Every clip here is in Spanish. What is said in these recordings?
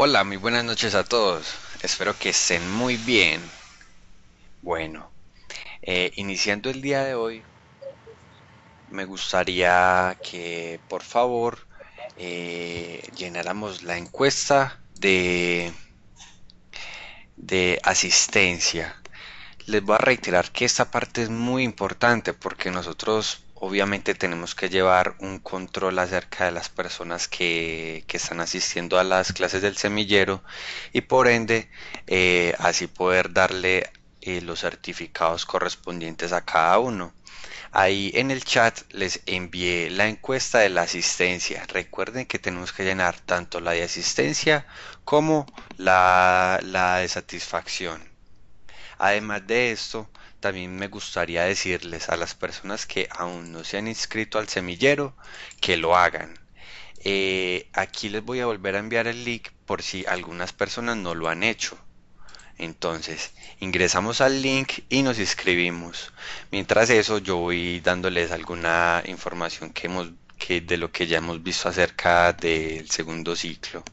Hola, muy buenas noches a todos. Espero que estén muy bien. Bueno, eh, iniciando el día de hoy, me gustaría que por favor eh, llenáramos la encuesta de, de asistencia. Les voy a reiterar que esta parte es muy importante porque nosotros obviamente tenemos que llevar un control acerca de las personas que, están asistiendo a las clases del semillero y por ende eh, así poder darle eh, los certificados correspondientes a cada uno. Ahí en el chat les envié la encuesta de la asistencia. Recuerden que tenemos que llenar tanto la de asistencia como la, la de satisfacción. Además de esto, también me gustaría decirles a las personas que aún no se han inscrito al semillero que lo hagan. Eh, aquí les voy a volver a enviar el link por si algunas personas no lo han hecho. Entonces, ingresamos al link y nos inscribimos. Mientras eso, yo voy dándoles alguna información que hemos, que de lo que ya hemos visto acerca del segundo ciclo.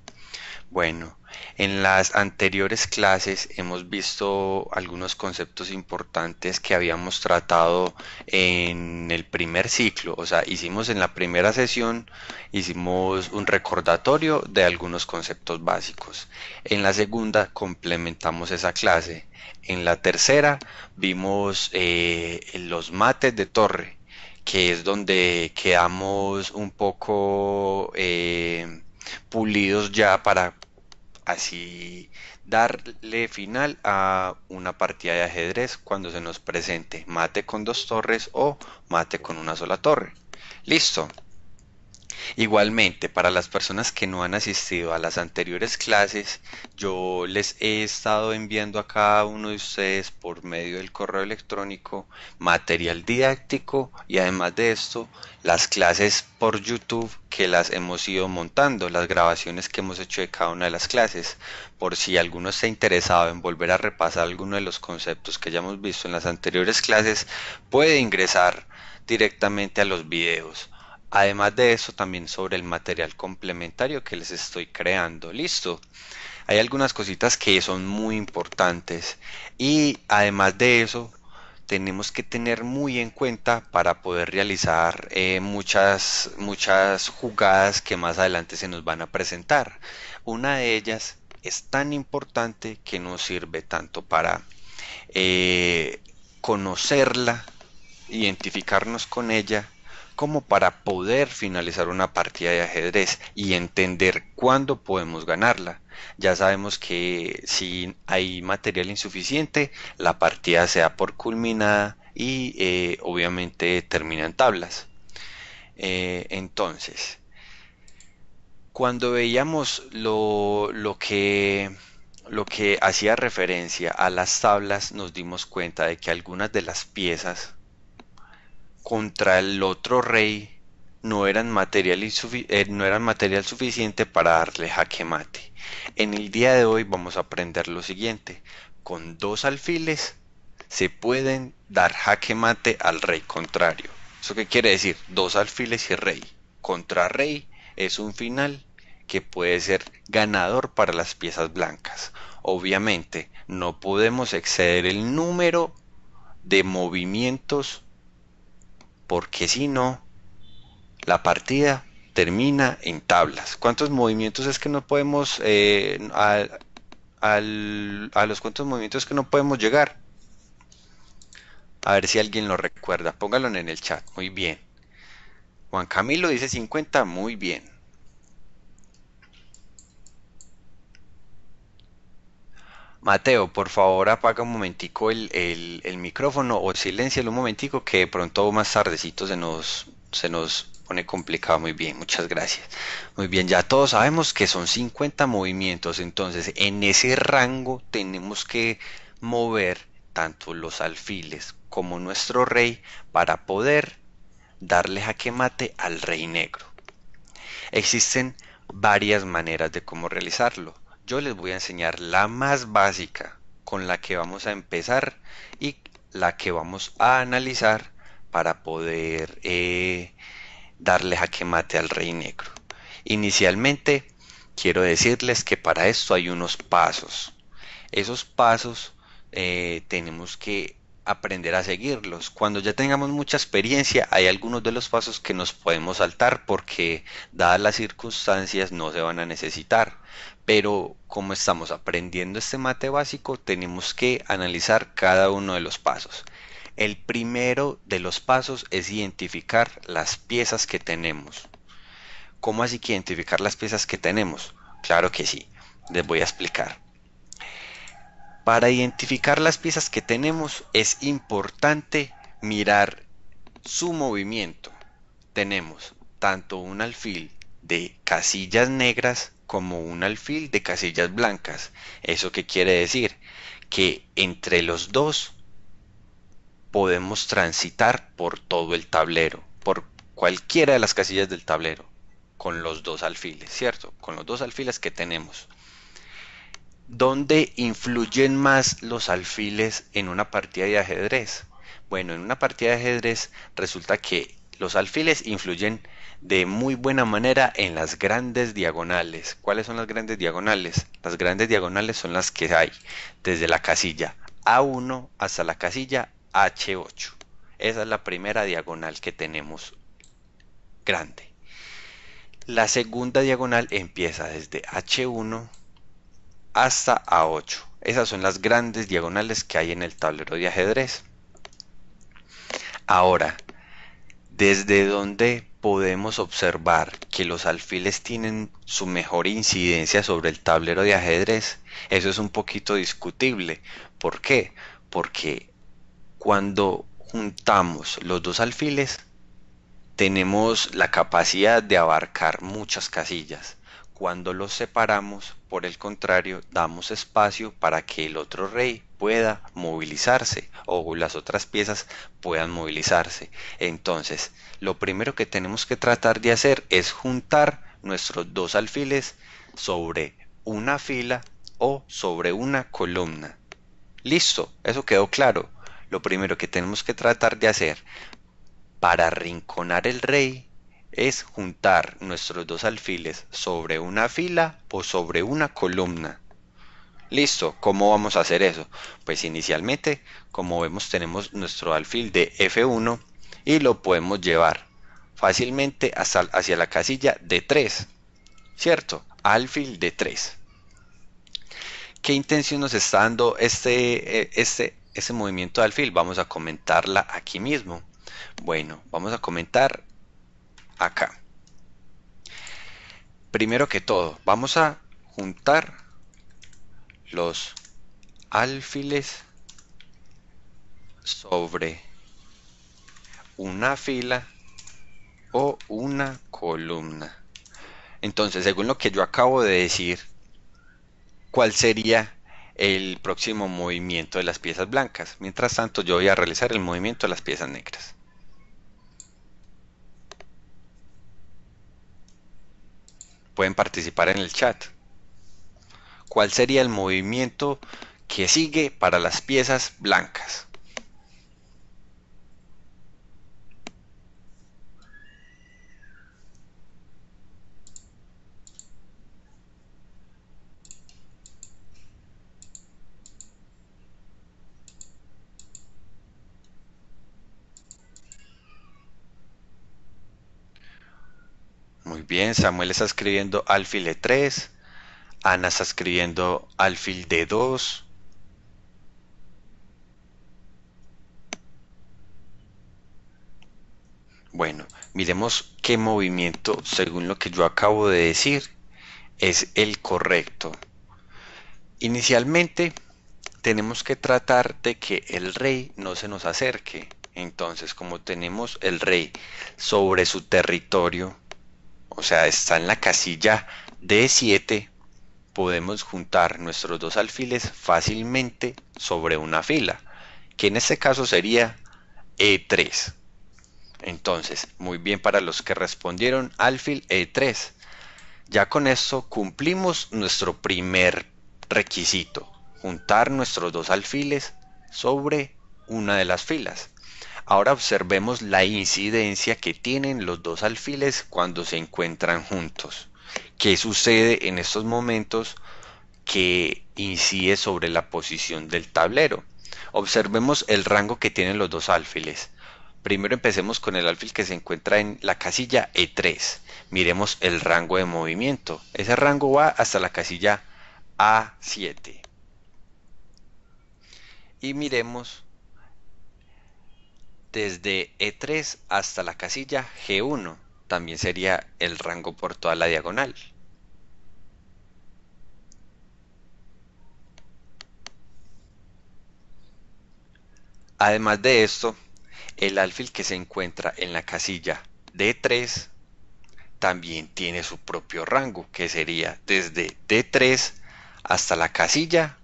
Bueno, en las anteriores clases hemos visto algunos conceptos importantes que habíamos tratado en el primer ciclo, o sea, hicimos en la primera sesión, hicimos un recordatorio de algunos conceptos básicos. En la segunda complementamos esa clase. En la tercera vimos eh, los mates de torre, que es donde quedamos un poco... Eh, pulidos ya para así darle final a una partida de ajedrez cuando se nos presente mate con dos torres o mate con una sola torre. Listo, Igualmente, para las personas que no han asistido a las anteriores clases, yo les he estado enviando a cada uno de ustedes por medio del correo electrónico material didáctico y además de esto, las clases por YouTube que las hemos ido montando, las grabaciones que hemos hecho de cada una de las clases, por si alguno está interesado en volver a repasar alguno de los conceptos que ya hemos visto en las anteriores clases, puede ingresar directamente a los videos Además de eso, también sobre el material complementario que les estoy creando. Listo. Hay algunas cositas que son muy importantes. Y además de eso, tenemos que tener muy en cuenta para poder realizar eh, muchas, muchas jugadas que más adelante se nos van a presentar. Una de ellas es tan importante que nos sirve tanto para eh, conocerla, identificarnos con ella como para poder finalizar una partida de ajedrez y entender cuándo podemos ganarla. Ya sabemos que si hay material insuficiente, la partida se da por culminada y eh, obviamente terminan tablas. Eh, entonces, cuando veíamos lo, que lo que hacía referencia a las tablas, nos dimos cuenta de que algunas de las piezas contra el otro rey no eran material, eh, no eran material suficiente para darle jaque mate. En el día de hoy vamos a aprender lo siguiente. Con dos alfiles se pueden dar jaque mate al rey contrario. ¿Eso qué quiere decir? Dos alfiles y rey. Contra rey es un final que puede ser ganador para las piezas blancas. Obviamente, no podemos exceder el número de movimientos porque si no, la partida termina en tablas. ¿Cuántos movimientos es que no podemos, eh, a, los cuantos movimientos que no podemos llegar? A ver si alguien lo recuerda, póngalo en el chat, muy bien. Juan Camilo dice 50, muy bien. Mateo, por favor apaga un momentico el, micrófono o silencialo un momentico que de pronto más tardecito se nos, se nos pone complicado. Muy bien, muchas gracias. Muy bien, ya todos sabemos que son 50 movimientos, entonces en ese rango tenemos que mover tanto los alfiles como nuestro rey para poder darle jaque mate al rey negro. Existen varias maneras de cómo realizarlo yo les voy a enseñar la más básica con la que vamos a empezar y la que vamos a analizar para poder eh, darle jaque mate al rey negro. Inicialmente quiero decirles que para esto hay unos pasos. Esos pasos eh, tenemos que aprender a seguirlos. Cuando ya tengamos mucha experiencia, hay algunos de los pasos que nos podemos saltar porque dadas las circunstancias no se van a necesitar pero como estamos aprendiendo este mate básico, tenemos que analizar cada uno de los pasos. El primero de los pasos es identificar las piezas que tenemos. ¿Cómo así que identificar las piezas que tenemos? Claro que sí, les voy a explicar. Para identificar las piezas que tenemos es importante mirar su movimiento. Tenemos tanto un alfil de casillas negras como un alfil de casillas blancas. ¿Eso qué quiere decir? Que entre los dos podemos transitar por todo el tablero, por cualquiera de las casillas del tablero, con los dos alfiles, ¿cierto? Con los dos alfiles que tenemos. ¿Dónde influyen más los alfiles en una partida de ajedrez? Bueno, en una partida de ajedrez resulta que los alfiles influyen de muy buena manera en las grandes diagonales. ¿Cuáles son las grandes diagonales? Las grandes diagonales son las que hay desde la casilla A1 hasta la casilla H8. Esa es la primera diagonal que tenemos grande. La segunda diagonal empieza desde H1 hasta A8. Esas son las grandes diagonales que hay en el tablero de ajedrez. Ahora, desde donde podemos observar que los alfiles tienen su mejor incidencia sobre el tablero de ajedrez, eso es un poquito discutible. ¿Por qué? Porque cuando juntamos los dos alfiles, tenemos la capacidad de abarcar muchas casillas. Cuando los separamos, por el contrario, damos espacio para que el otro rey pueda movilizarse o las otras piezas puedan movilizarse. Entonces, lo primero que tenemos que tratar de hacer es juntar nuestros dos alfiles sobre una fila o sobre una columna. Listo, eso quedó claro. Lo primero que tenemos que tratar de hacer para arrinconar el rey es juntar nuestros dos alfiles sobre una fila o sobre una columna. Listo, ¿cómo vamos a hacer eso? Pues inicialmente, como vemos, tenemos nuestro alfil de F1 y lo podemos llevar fácilmente hacia la casilla de 3, ¿cierto? Alfil de 3. ¿Qué intención nos está dando este, eh, este, este movimiento de alfil? Vamos a comentarla aquí mismo. Bueno, vamos a comentar acá. Primero que todo, vamos a juntar los alfiles sobre una fila o una columna. Entonces, según lo que yo acabo de decir, ¿cuál sería el próximo movimiento de las piezas blancas? Mientras tanto, yo voy a realizar el movimiento de las piezas negras. pueden participar en el chat. ¿Cuál sería el movimiento que sigue para las piezas blancas? Muy bien, Samuel está escribiendo alfil E3, Ana está escribiendo alfil de 2 Bueno, miremos qué movimiento, según lo que yo acabo de decir, es el correcto. Inicialmente tenemos que tratar de que el rey no se nos acerque. Entonces, como tenemos el rey sobre su territorio, o sea, está en la casilla D7, podemos juntar nuestros dos alfiles fácilmente sobre una fila, que en este caso sería E3. Entonces, muy bien para los que respondieron alfil E3. Ya con esto cumplimos nuestro primer requisito, juntar nuestros dos alfiles sobre una de las filas. Ahora observemos la incidencia que tienen los dos alfiles cuando se encuentran juntos. ¿Qué sucede en estos momentos que incide sobre la posición del tablero? Observemos el rango que tienen los dos alfiles. Primero empecemos con el alfil que se encuentra en la casilla E3. Miremos el rango de movimiento. Ese rango va hasta la casilla A7. Y miremos desde E3 hasta la casilla G1 también sería el rango por toda la diagonal. Además de esto, el alfil que se encuentra en la casilla D3 también tiene su propio rango, que sería desde D3 hasta la casilla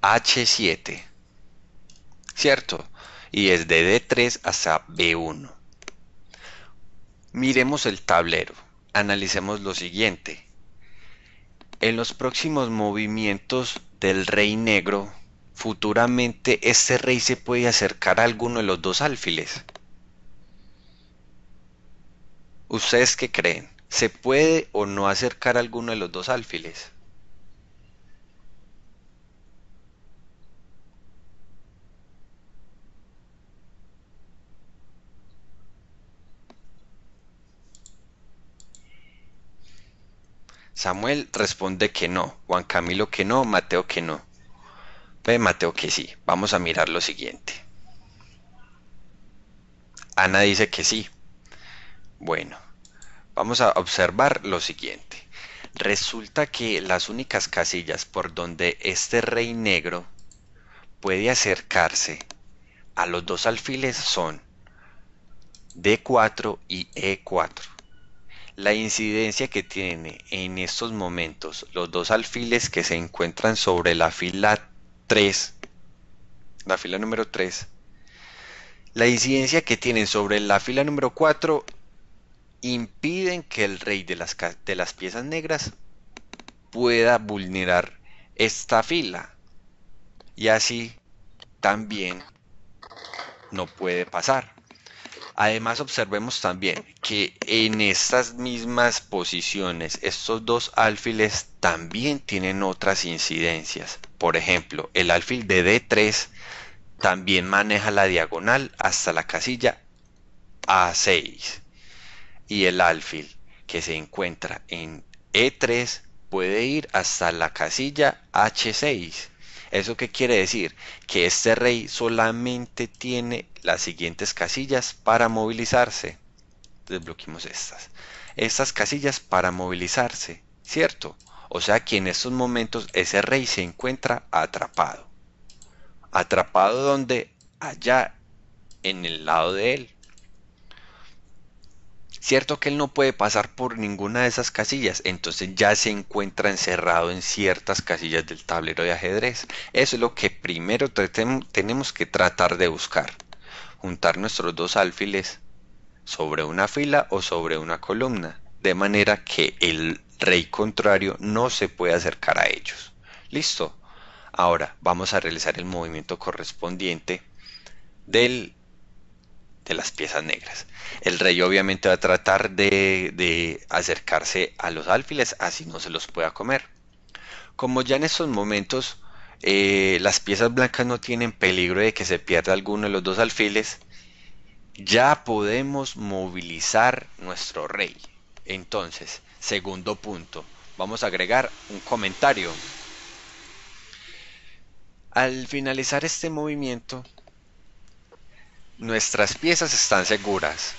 H7. ¿cierto? Y es de D3 hasta B1. Miremos el tablero, analicemos lo siguiente. En los próximos movimientos del rey negro, futuramente este rey se puede acercar a alguno de los dos alfiles. ¿Ustedes qué creen? ¿Se puede o no acercar a alguno de los dos alfiles? Samuel responde que no, Juan Camilo que no, Mateo que no. Ve Mateo que sí. Vamos a mirar lo siguiente. Ana dice que sí. Bueno, vamos a observar lo siguiente. Resulta que las únicas casillas por donde este rey negro puede acercarse a los dos alfiles son D4 y E4. La incidencia que tiene en estos momentos los dos alfiles que se encuentran sobre la fila 3, la fila número 3, la incidencia que tienen sobre la fila número 4 impiden que el rey de las, de las piezas negras pueda vulnerar esta fila. Y así también no puede pasar. Además, observemos también que en estas mismas posiciones, estos dos alfiles también tienen otras incidencias. Por ejemplo, el alfil de D3 también maneja la diagonal hasta la casilla A6. Y el alfil que se encuentra en E3 puede ir hasta la casilla H6. ¿Eso qué quiere decir? Que este rey solamente tiene las siguientes casillas para movilizarse. Desbloquemos estas. Estas casillas para movilizarse, ¿cierto? O sea que en estos momentos ese rey se encuentra atrapado. Atrapado donde? Allá, en el lado de él. Cierto que él no puede pasar por ninguna de esas casillas, entonces ya se encuentra encerrado en ciertas casillas del tablero de ajedrez. Eso es lo que primero tenemos que tratar de buscar. Juntar nuestros dos alfiles sobre una fila o sobre una columna, de manera que el rey contrario no se pueda acercar a ellos. Listo. Ahora vamos a realizar el movimiento correspondiente del de las piezas negras. El rey obviamente va a tratar de, de acercarse a los alfiles, así no se los pueda comer. Como ya en estos momentos eh, las piezas blancas no tienen peligro de que se pierda alguno de los dos alfiles, ya podemos movilizar nuestro rey. Entonces, segundo punto, vamos a agregar un comentario. Al finalizar este movimiento, nuestras piezas están seguras.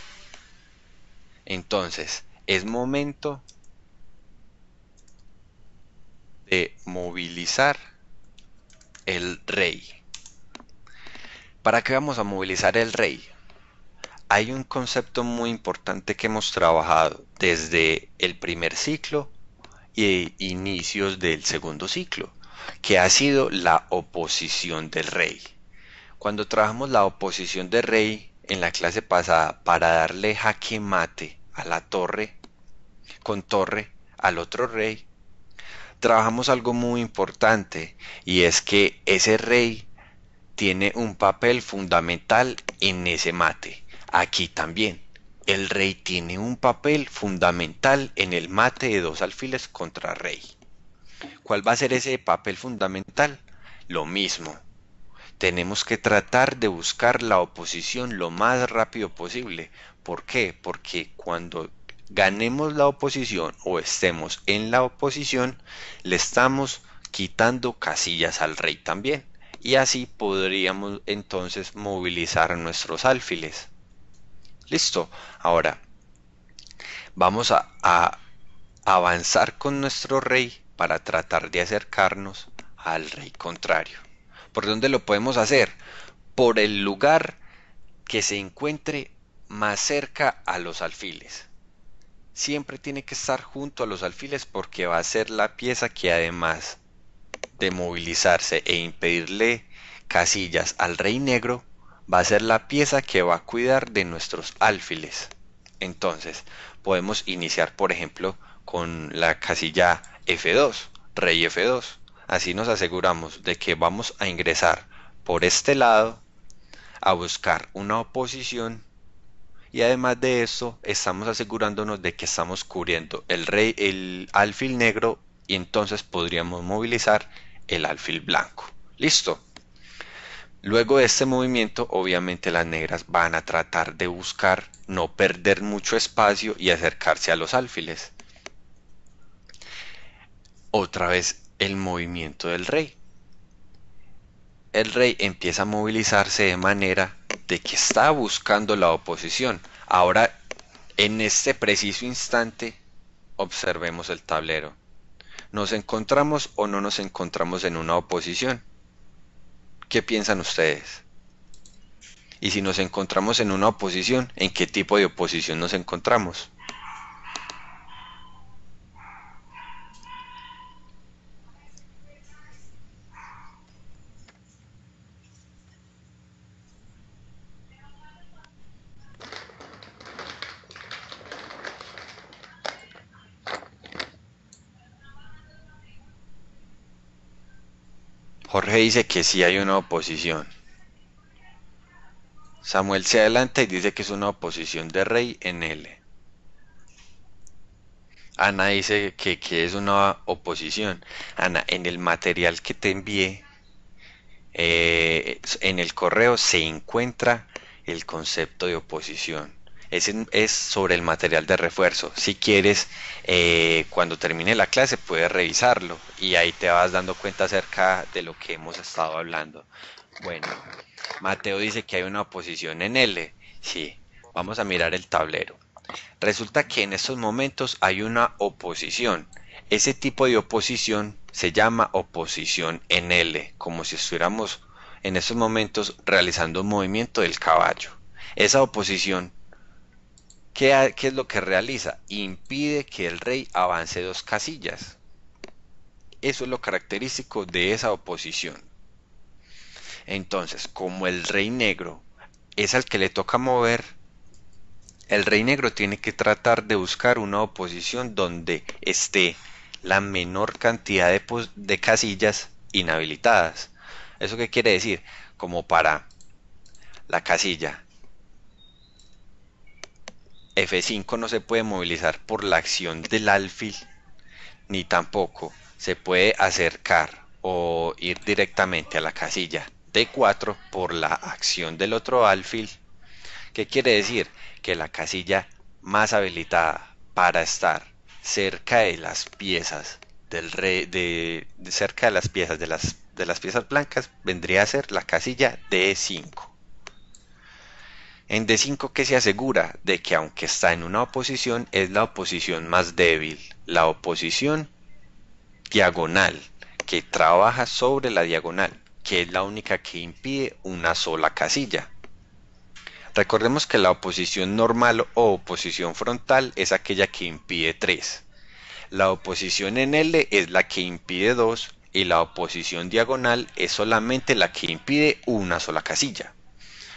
Entonces, es momento de movilizar el rey. ¿Para qué vamos a movilizar el rey? Hay un concepto muy importante que hemos trabajado desde el primer ciclo e inicios del segundo ciclo, que ha sido la oposición del rey. Cuando trabajamos la oposición de rey en la clase pasada para darle jaque mate a la torre, con torre al otro rey, trabajamos algo muy importante y es que ese rey tiene un papel fundamental en ese mate. Aquí también. El rey tiene un papel fundamental en el mate de dos alfiles contra rey. ¿Cuál va a ser ese papel fundamental? Lo mismo. Tenemos que tratar de buscar la oposición lo más rápido posible. ¿Por qué? Porque cuando ganemos la oposición o estemos en la oposición, le estamos quitando casillas al rey también. Y así podríamos entonces movilizar nuestros alfiles. Listo. Ahora, vamos a, a avanzar con nuestro rey para tratar de acercarnos al rey contrario. ¿Por dónde lo podemos hacer? Por el lugar que se encuentre más cerca a los alfiles. Siempre tiene que estar junto a los alfiles porque va a ser la pieza que además de movilizarse e impedirle casillas al rey negro, va a ser la pieza que va a cuidar de nuestros alfiles. Entonces, podemos iniciar por ejemplo con la casilla F2, rey F2. Así nos aseguramos de que vamos a ingresar por este lado a buscar una oposición y además de eso estamos asegurándonos de que estamos cubriendo el rey el alfil negro y entonces podríamos movilizar el alfil blanco. Listo. Luego de este movimiento, obviamente las negras van a tratar de buscar no perder mucho espacio y acercarse a los alfiles. Otra vez el movimiento del rey. El rey empieza a movilizarse de manera de que está buscando la oposición. Ahora, en este preciso instante, observemos el tablero. ¿Nos encontramos o no nos encontramos en una oposición? ¿Qué piensan ustedes? Y si nos encontramos en una oposición, ¿en qué tipo de oposición nos encontramos? dice que sí hay una oposición. Samuel se adelanta y dice que es una oposición de rey en L. Ana dice que, es una oposición. Ana, en el material que te envié, eh, en el correo se encuentra el concepto de oposición es, es sobre el material de refuerzo. Si quieres, eh, cuando termine la clase puedes revisarlo y ahí te vas dando cuenta acerca de lo que hemos estado hablando. Bueno, Mateo dice que hay una oposición en L. Sí, vamos a mirar el tablero. Resulta que en estos momentos hay una oposición. Ese tipo de oposición se llama oposición en L, como si estuviéramos en estos momentos realizando un movimiento del caballo. Esa oposición ¿Qué, es lo que realiza? Impide que el rey avance dos casillas. Eso es lo característico de esa oposición. Entonces, como el rey negro es al que le toca mover, el rey negro tiene que tratar de buscar una oposición donde esté la menor cantidad de, de casillas inhabilitadas. ¿Eso qué quiere decir? Como para la casilla F5 no se puede movilizar por la acción del alfil, ni tampoco se puede acercar o ir directamente a la casilla D4 por la acción del otro alfil. ¿Qué quiere decir? Que la casilla más habilitada para estar cerca de las piezas del cerca de las piezas de las de las piezas blancas vendría a ser la casilla D5. En D5 que se asegura de que aunque está en una oposición es la oposición más débil, la oposición diagonal que trabaja sobre la diagonal, que es la única que impide una sola casilla. Recordemos que la oposición normal o oposición frontal es aquella que impide 3. La oposición en L es la que impide 2 y la oposición diagonal es solamente la que impide una sola casilla.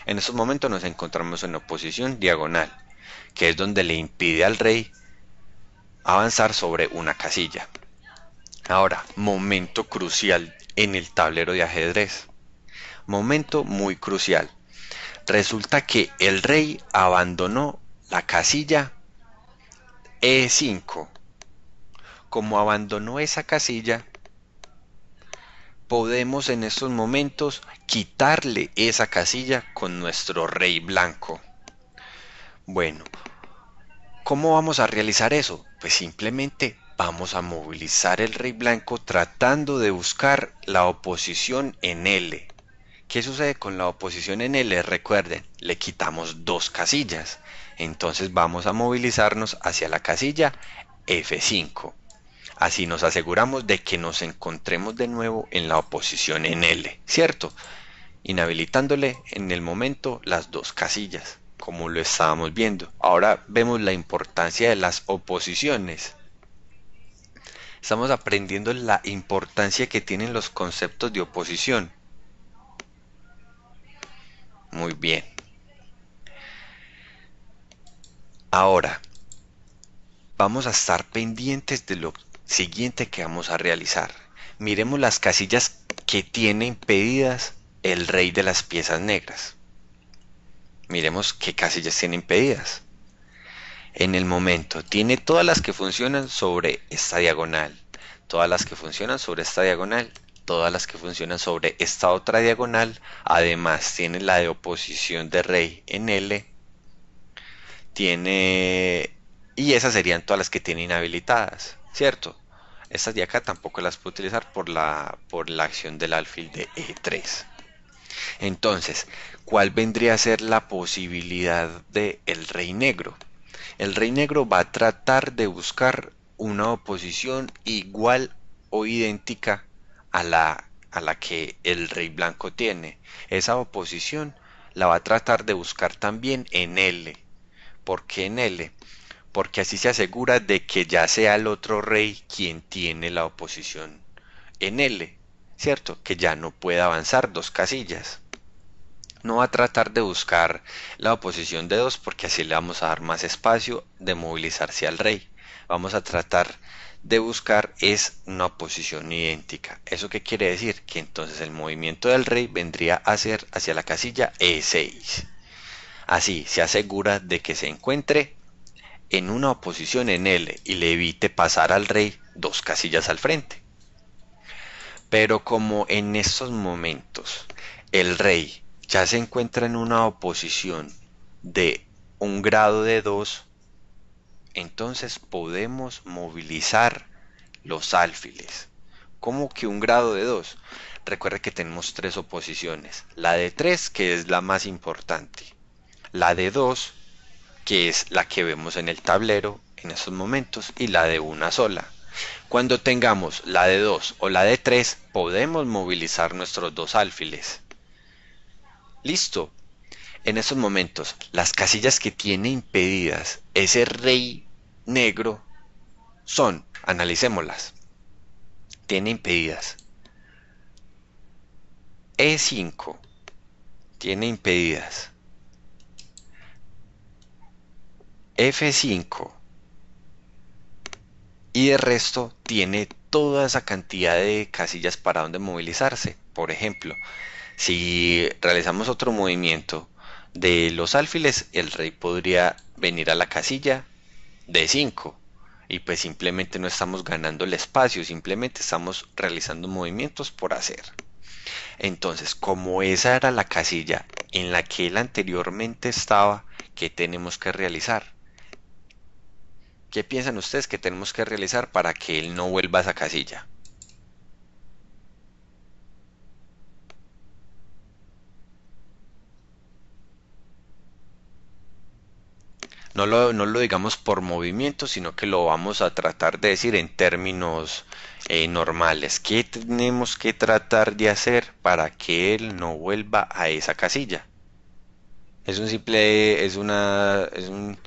En estos momentos nos encontramos en oposición diagonal, que es donde le impide al rey avanzar sobre una casilla. Ahora, momento crucial en el tablero de ajedrez. Momento muy crucial. Resulta que el rey abandonó la casilla E5. Como abandonó esa casilla, podemos en estos momentos quitarle esa casilla con nuestro rey blanco. Bueno, ¿cómo vamos a realizar eso? Pues simplemente vamos a movilizar el rey blanco tratando de buscar la oposición en L. ¿Qué sucede con la oposición en L? Recuerden, le quitamos dos casillas. Entonces vamos a movilizarnos hacia la casilla F5. Así nos aseguramos de que nos encontremos de nuevo en la oposición en L, ¿cierto? Inhabilitándole en el momento las dos casillas, como lo estábamos viendo. Ahora vemos la importancia de las oposiciones. Estamos aprendiendo la importancia que tienen los conceptos de oposición. Muy bien. Ahora, vamos a estar pendientes de lo siguiente que vamos a realizar. Miremos las casillas que tiene impedidas el rey de las piezas negras. Miremos qué casillas tiene impedidas. En el momento, tiene todas las que funcionan sobre esta diagonal, todas las que funcionan sobre esta diagonal, todas las que funcionan sobre esta otra diagonal. Además, tiene la de oposición de rey en L. Tiene... Y esas serían todas las que tiene inhabilitadas. ¿cierto? Estas de acá tampoco las puedo utilizar por la, por la acción del alfil de E3. Entonces, ¿cuál vendría a ser la posibilidad del el rey negro? El rey negro va a tratar de buscar una oposición igual o idéntica a la, a la que el rey blanco tiene. Esa oposición la va a tratar de buscar también en L. ¿Por qué en L? porque así se asegura de que ya sea el otro rey quien tiene la oposición en L, ¿cierto? Que ya no puede avanzar dos casillas. No va a tratar de buscar la oposición de dos porque así le vamos a dar más espacio de movilizarse al rey. Vamos a tratar de buscar es una oposición idéntica. ¿Eso qué quiere decir? Que entonces el movimiento del rey vendría a ser hacia la casilla E6. Así se asegura de que se encuentre en una oposición en L y le evite pasar al rey dos casillas al frente. Pero como en estos momentos el rey ya se encuentra en una oposición de un grado de 2, entonces podemos movilizar los alfiles. ¿Cómo que un grado de 2? Recuerde que tenemos tres oposiciones. La de 3, que es la más importante. La de 2, que es la que vemos en el tablero en estos momentos y la de una sola. Cuando tengamos la de 2 o la de 3 podemos movilizar nuestros dos alfiles. Listo. En estos momentos las casillas que tiene impedidas ese rey negro son, analicémoslas, tiene impedidas E5 tiene impedidas F5 y de resto tiene toda esa cantidad de casillas para donde movilizarse. Por ejemplo, si realizamos otro movimiento de los alfiles, el rey podría venir a la casilla de 5 y pues simplemente no estamos ganando el espacio, simplemente estamos realizando movimientos por hacer. Entonces, como esa era la casilla en la que él anteriormente estaba, ¿qué tenemos que realizar? ¿Qué piensan ustedes que tenemos que realizar para que él no vuelva a esa casilla? No lo, no lo, digamos por movimiento, sino que lo vamos a tratar de decir en términos eh, normales. ¿Qué tenemos que tratar de hacer para que él no vuelva a esa casilla? Es un simple, es una, es un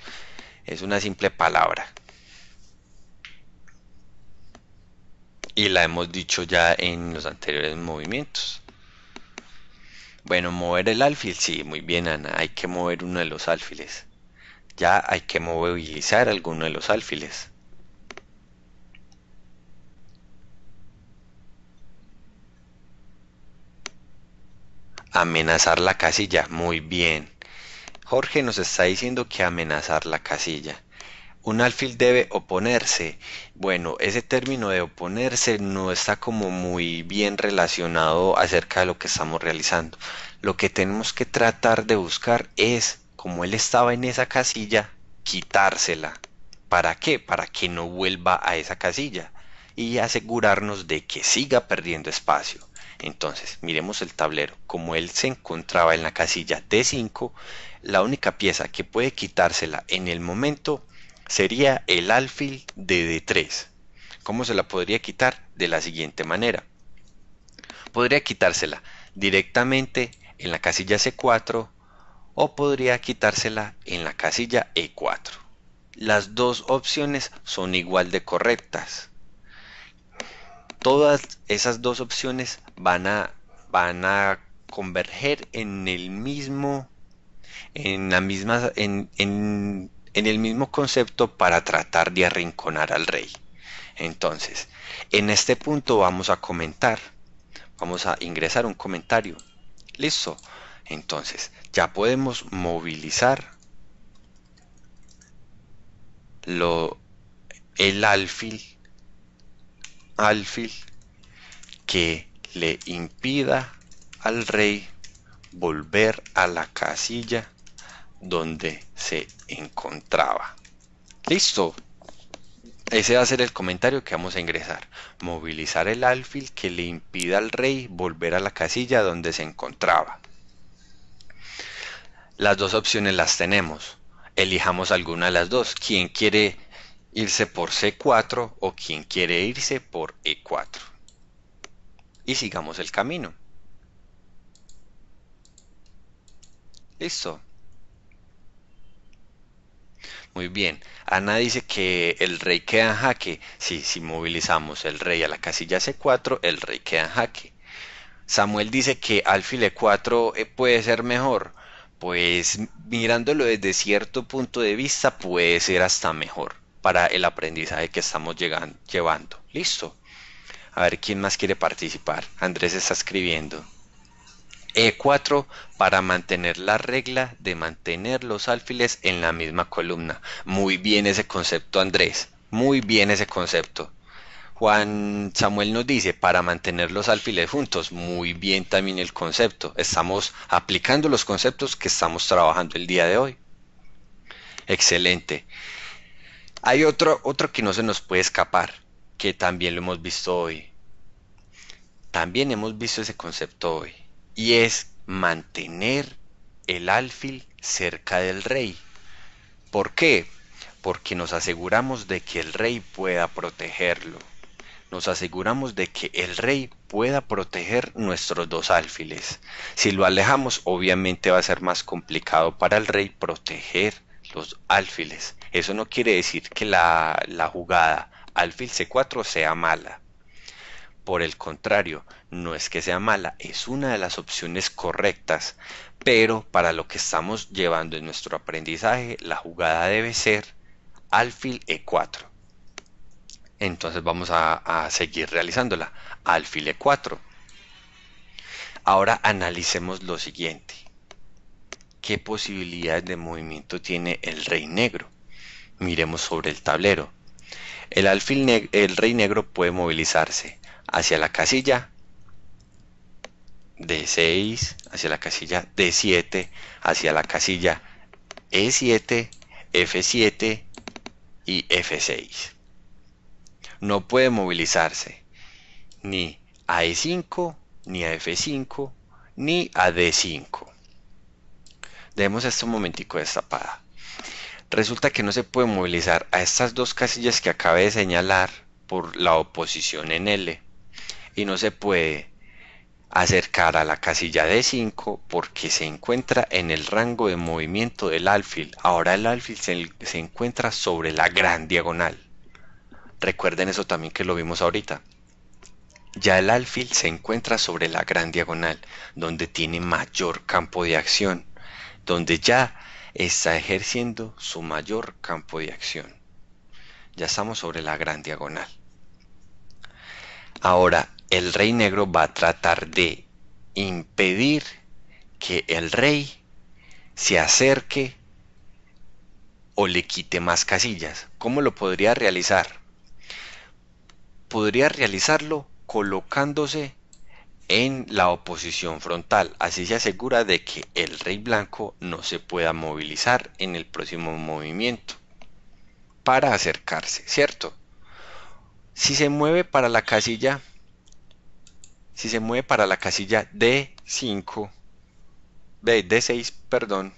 es una simple palabra. Y la hemos dicho ya en los anteriores movimientos. Bueno, mover el alfil, sí, muy bien Ana, hay que mover uno de los alfiles. Ya hay que movilizar alguno de los alfiles. Amenazar la casilla, muy bien. Jorge nos está diciendo que amenazar la casilla. Un alfil debe oponerse. Bueno, ese término de oponerse no está como muy bien relacionado acerca de lo que estamos realizando. Lo que tenemos que tratar de buscar es, como él estaba en esa casilla, quitársela. ¿Para qué? Para que no vuelva a esa casilla y asegurarnos de que siga perdiendo espacio. Entonces, miremos el tablero. Como él se encontraba en la casilla D5, la única pieza que puede quitársela en el momento sería el alfil de D3. ¿Cómo se la podría quitar? De la siguiente manera. Podría quitársela directamente en la casilla C4 o podría quitársela en la casilla E4. Las dos opciones son igual de correctas. Todas esas dos opciones van a, van a converger en el mismo en, la misma, en, en, el mismo concepto para tratar de arrinconar al rey. Entonces, en este punto vamos a comentar, vamos a ingresar un comentario. Listo. Entonces, ya podemos movilizar lo, el alfil, alfil que le impida al rey volver a la casilla donde se encontraba. Listo. Ese va a ser el comentario que vamos a ingresar. Movilizar el alfil que le impida al rey volver a la casilla donde se encontraba. Las dos opciones las tenemos. Elijamos alguna de las dos. ¿Quién quiere irse por C4 o quien quiere irse por E4? Y sigamos el camino. Listo. Muy bien. Ana dice que el rey queda en jaque. Sí, si movilizamos el rey a la casilla C4, el rey queda en jaque. Samuel dice que alfil E4 eh, puede ser mejor. Pues mirándolo desde cierto punto de vista puede ser hasta mejor para el aprendizaje que estamos llevando. Listo. A ver quién más quiere participar. Andrés está escribiendo. E4 para mantener la regla de mantener los alfiles en la misma columna. Muy bien ese concepto Andrés, muy bien ese concepto. Juan Samuel nos dice, para mantener los alfiles juntos, muy bien también el concepto. Estamos aplicando los conceptos que estamos trabajando el día de hoy. Excelente. Hay otro, otro que no se nos puede escapar, que también lo hemos visto hoy. También hemos visto ese concepto hoy y es mantener el alfil cerca del rey. ¿Por qué? Porque nos aseguramos de que el rey pueda protegerlo. Nos aseguramos de que el rey pueda proteger nuestros dos alfiles. Si lo alejamos, obviamente va a ser más complicado para el rey proteger los alfiles. Eso no quiere decir que la, la jugada alfil C4 sea mala. Por el contrario, no es que sea mala, es una de las opciones correctas, pero para lo que estamos llevando en nuestro aprendizaje, la jugada debe ser alfil e4. Entonces vamos a, seguir realizándola. Alfil e4. Ahora analicemos lo siguiente. ¿Qué posibilidades de movimiento tiene el rey negro? Miremos sobre el tablero. El, alfil el rey negro puede movilizarse hacia la casilla D6 hacia la casilla D7 hacia la casilla E7, F7 y F6. No puede movilizarse ni a E5, ni a F5, ni a D5. Demos este momentico de destapada. Resulta que no se puede movilizar a estas dos casillas que acabé de señalar por la oposición en L. Y no se puede acercar a la casilla D5 porque se encuentra en el rango de movimiento del alfil. Ahora el alfil se, se, encuentra sobre la gran diagonal. Recuerden eso también que lo vimos ahorita. Ya el alfil se encuentra sobre la gran diagonal, donde tiene mayor campo de acción, donde ya está ejerciendo su mayor campo de acción. Ya estamos sobre la gran diagonal. Ahora, el rey negro va a tratar de impedir que el rey se acerque o le quite más casillas. ¿Cómo lo podría realizar? Podría realizarlo colocándose en la oposición frontal. Así se asegura de que el rey blanco no se pueda movilizar en el próximo movimiento para acercarse, ¿cierto? Si se mueve para la casilla si se mueve para la casilla D5, D6, perdón,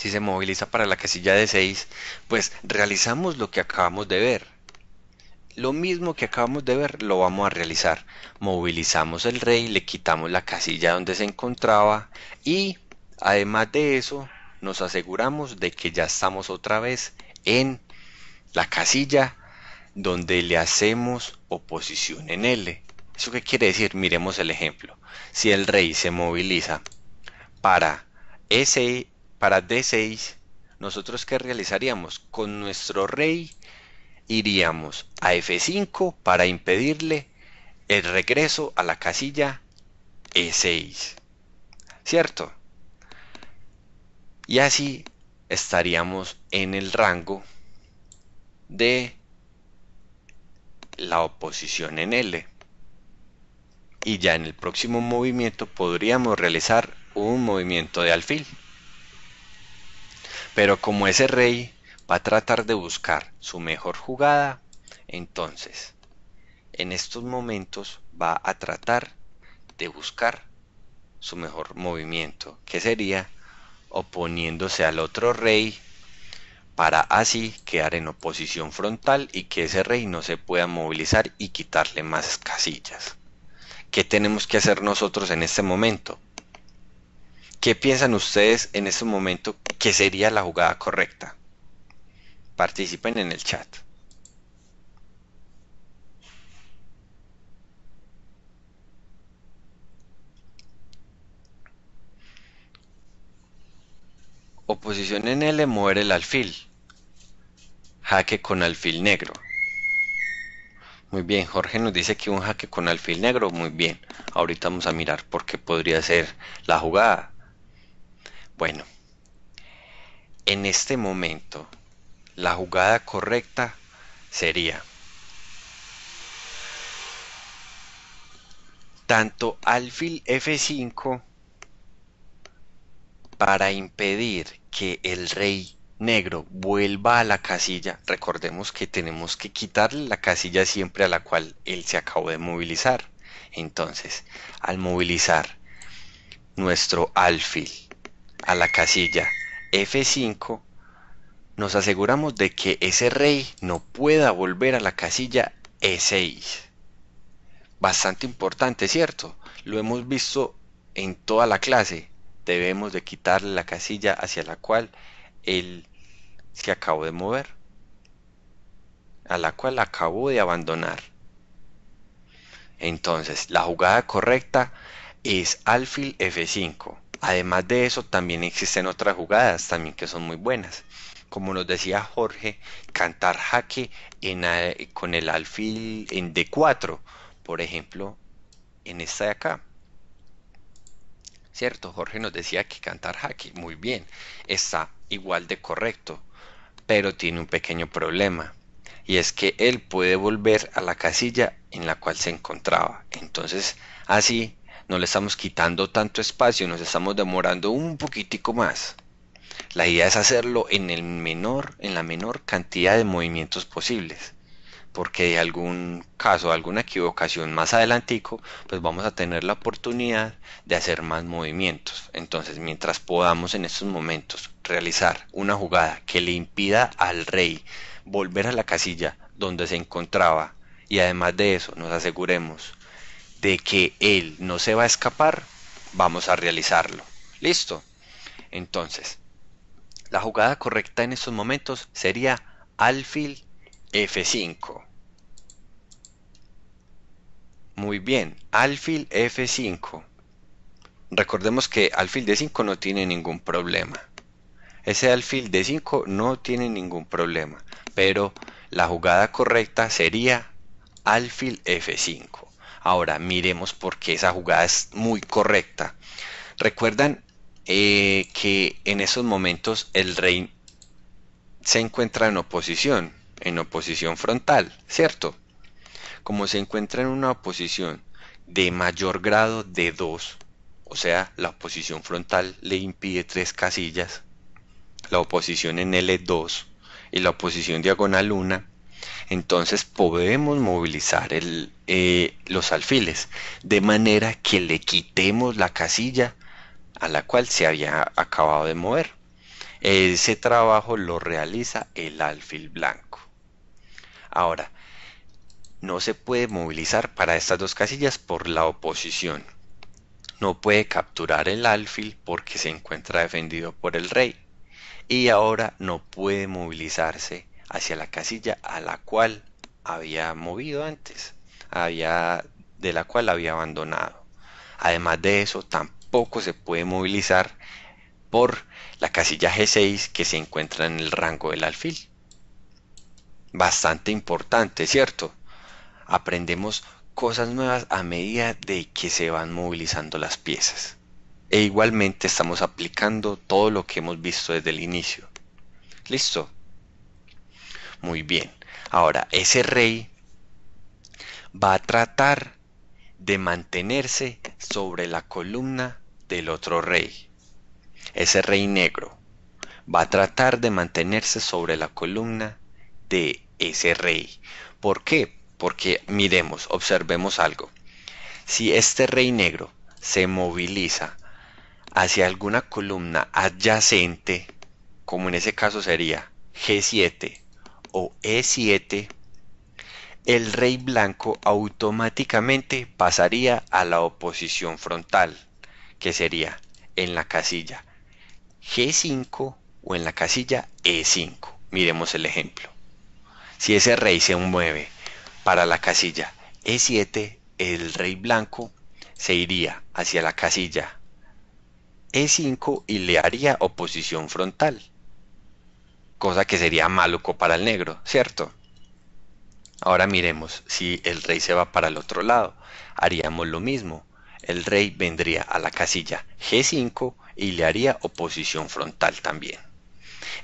si se moviliza para la casilla D6, pues realizamos lo que acabamos de ver. Lo mismo que acabamos de ver lo vamos a realizar. Movilizamos el rey, le quitamos la casilla donde se encontraba y además de eso nos aseguramos de que ya estamos otra vez en la casilla donde le hacemos oposición en L. ¿Eso qué quiere decir? Miremos el ejemplo. Si el rey se moviliza para, para D6, ¿nosotros qué realizaríamos? Con nuestro rey iríamos a F5 para impedirle el regreso a la casilla E6. ¿Cierto? Y así estaríamos en el rango de la oposición en L y ya en el próximo movimiento podríamos realizar un movimiento de alfil. Pero como ese rey va a tratar de buscar su mejor jugada, entonces en estos momentos va a tratar de buscar su mejor movimiento, que sería oponiéndose al otro rey para así quedar en oposición frontal y que ese rey no se pueda movilizar y quitarle más casillas. ¿Qué tenemos que hacer nosotros en este momento? ¿Qué piensan ustedes en este momento que sería la jugada correcta? Participen en el chat. Oposición en L, mover el alfil. Jaque con alfil negro. Muy bien, Jorge nos dice que un jaque con alfil negro, muy bien. Ahorita vamos a mirar por qué podría ser la jugada. Bueno, en este momento la jugada correcta sería tanto alfil F5 para impedir que el rey negro vuelva a la casilla, recordemos que tenemos que quitarle la casilla siempre a la cual él se acabó de movilizar. Entonces, al movilizar nuestro alfil a la casilla F5, nos aseguramos de que ese rey no pueda volver a la casilla E6. Bastante importante, ¿cierto? Lo hemos visto en toda la clase. Debemos de quitarle la casilla hacia la cual él se acabó de mover, a la cual acabó de abandonar. Entonces, la jugada correcta es alfil F5. Además de eso, también existen otras jugadas también que son muy buenas. Como nos decía Jorge, cantar jaque con el alfil en D4, por ejemplo, en esta de acá. ¿Cierto? Jorge nos decía que cantar jaque. Muy bien. Está igual de correcto, pero tiene un pequeño problema, y es que él puede volver a la casilla en la cual se encontraba. Entonces, así no le estamos quitando tanto espacio, nos estamos demorando un poquitico más. La idea es hacerlo en, el menor, en la menor cantidad de movimientos posibles, porque de algún caso, alguna equivocación más adelantico, pues vamos a tener la oportunidad de hacer más movimientos. Entonces, mientras podamos en estos momentos realizar una jugada que le impida al rey volver a la casilla donde se encontraba y además de eso nos aseguremos de que él no se va a escapar, vamos a realizarlo. ¿Listo? Entonces, la jugada correcta en estos momentos sería alfil F5. Muy bien, alfil F5. Recordemos que alfil D5 no tiene ningún problema. Ese alfil de 5 no tiene ningún problema, pero la jugada correcta sería alfil F5. Ahora miremos por qué esa jugada es muy correcta. Recuerdan eh, que en esos momentos el rey se encuentra en oposición, en oposición frontal, ¿cierto? Como se encuentra en una oposición de mayor grado de 2, o sea, la oposición frontal le impide tres casillas, la oposición en L2 y la oposición diagonal 1, entonces podemos movilizar el, eh, los alfiles de manera que le quitemos la casilla a la cual se había acabado de mover. Ese trabajo lo realiza el alfil blanco. Ahora, no se puede movilizar para estas dos casillas por la oposición. No puede capturar el alfil porque se encuentra defendido por el rey y ahora no puede movilizarse hacia la casilla a la cual había movido antes, de la cual había abandonado. Además de eso, tampoco se puede movilizar por la casilla G6 que se encuentra en el rango del alfil. Bastante importante, ¿cierto? Aprendemos cosas nuevas a medida de que se van movilizando las piezas e igualmente estamos aplicando todo lo que hemos visto desde el inicio. ¿Listo? Muy bien. Ahora, ese rey va a tratar de mantenerse sobre la columna del otro rey. Ese rey negro va a tratar de mantenerse sobre la columna de ese rey. ¿Por qué? Porque miremos, observemos algo. Si este rey negro se moviliza hacia alguna columna adyacente, como en ese caso sería G7 o E7, el rey blanco automáticamente pasaría a la oposición frontal, que sería en la casilla G5 o en la casilla E5. Miremos el ejemplo. Si ese rey se mueve para la casilla E7, el rey blanco se iría hacia la casilla e5 y le haría oposición frontal. Cosa que sería maluco para el negro, ¿cierto? Ahora miremos si el rey se va para el otro lado. Haríamos lo mismo. El rey vendría a la casilla G5 y le haría oposición frontal también.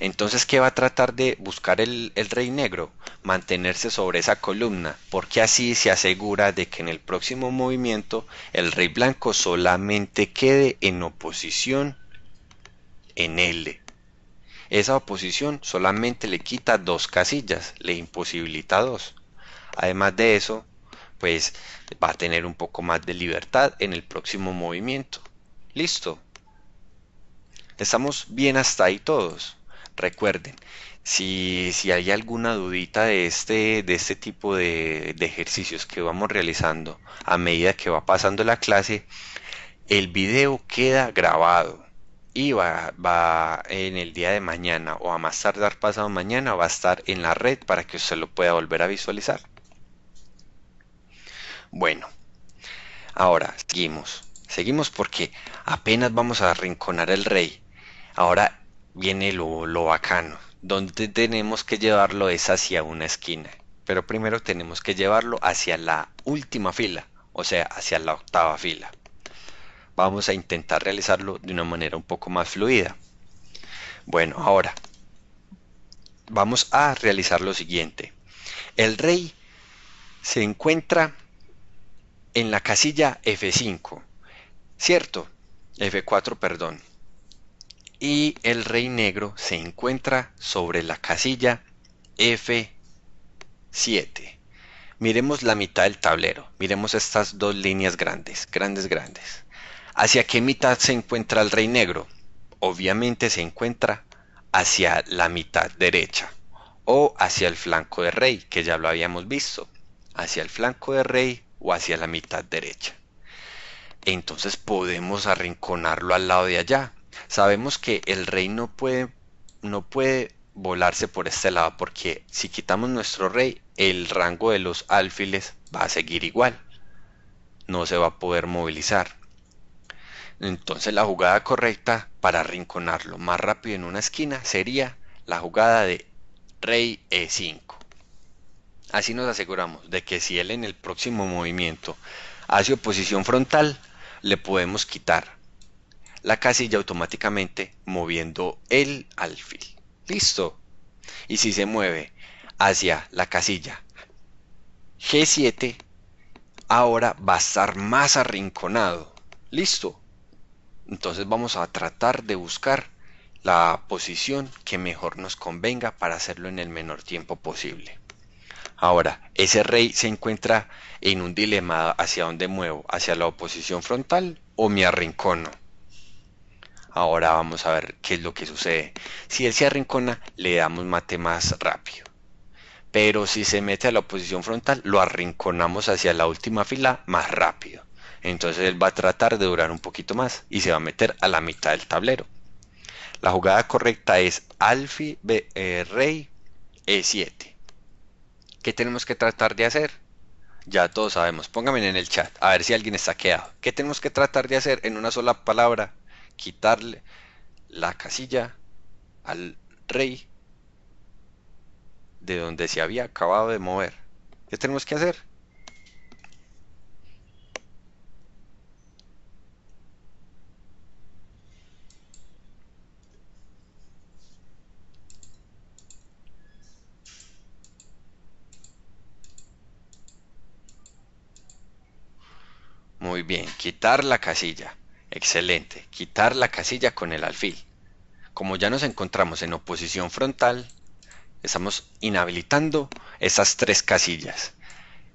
Entonces, ¿qué va a tratar de buscar el, rey negro? Mantenerse sobre esa columna, porque así se asegura de que en el próximo movimiento el rey blanco solamente quede en oposición en L. Esa oposición solamente le quita dos casillas, le imposibilita dos. Además de eso, pues va a tener un poco más de libertad en el próximo movimiento. Listo. Estamos bien hasta ahí todos. Recuerden, si, si hay alguna dudita de este, de este tipo de, ejercicios que vamos realizando a medida que va pasando la clase, el video queda grabado y va, va, en el día de mañana o a más tardar pasado mañana va a estar en la red para que usted lo pueda volver a visualizar. Bueno, ahora seguimos. Seguimos porque apenas vamos a arrinconar el rey. Ahora viene lo, bacano. Donde tenemos que llevarlo es hacia una esquina. Pero primero tenemos que llevarlo hacia la última fila, o sea, hacia la octava fila. Vamos a intentar realizarlo de una manera un poco más fluida. Bueno, ahora vamos a realizar lo siguiente. El rey se encuentra en la casilla F5, ¿cierto? F4, perdón y el rey negro se encuentra sobre la casilla F7. Miremos la mitad del tablero, miremos estas dos líneas grandes, grandes, grandes. ¿Hacia qué mitad se encuentra el rey negro? Obviamente se encuentra hacia la mitad derecha o hacia el flanco de rey, que ya lo habíamos visto, hacia el flanco de rey o hacia la mitad derecha. Entonces podemos arrinconarlo al lado de allá, Sabemos que el rey no puede, no puede volarse por este lado, porque si quitamos nuestro rey, el rango de los alfiles va a seguir igual. No se va a poder movilizar. Entonces la jugada correcta para arrinconarlo más rápido en una esquina sería la jugada de rey e5. Así nos aseguramos de que si él en el próximo movimiento hace oposición frontal, le podemos quitar la casilla automáticamente moviendo el alfil. Listo. Y si se mueve hacia la casilla G7, ahora va a estar más arrinconado. Listo. Entonces vamos a tratar de buscar la posición que mejor nos convenga para hacerlo en el menor tiempo posible. Ahora, ese rey se encuentra en un dilema hacia dónde muevo, hacia la oposición frontal o me arrincono. Ahora vamos a ver qué es lo que sucede. Si él se arrincona, le damos mate más rápido. Pero si se mete a la posición frontal, lo arrinconamos hacia la última fila más rápido. Entonces él va a tratar de durar un poquito más y se va a meter a la mitad del tablero. La jugada correcta es alfi B, e, rey e7. ¿Qué tenemos que tratar de hacer? Ya todos sabemos. Pónganme en el chat a ver si alguien está quedado. ¿Qué tenemos que tratar de hacer en una sola palabra? quitarle la casilla al rey de donde se había acabado de mover. ¿Qué tenemos que hacer? Muy bien, quitar la casilla. Excelente, quitar la casilla con el alfil. Como ya nos encontramos en oposición frontal, estamos inhabilitando esas tres casillas.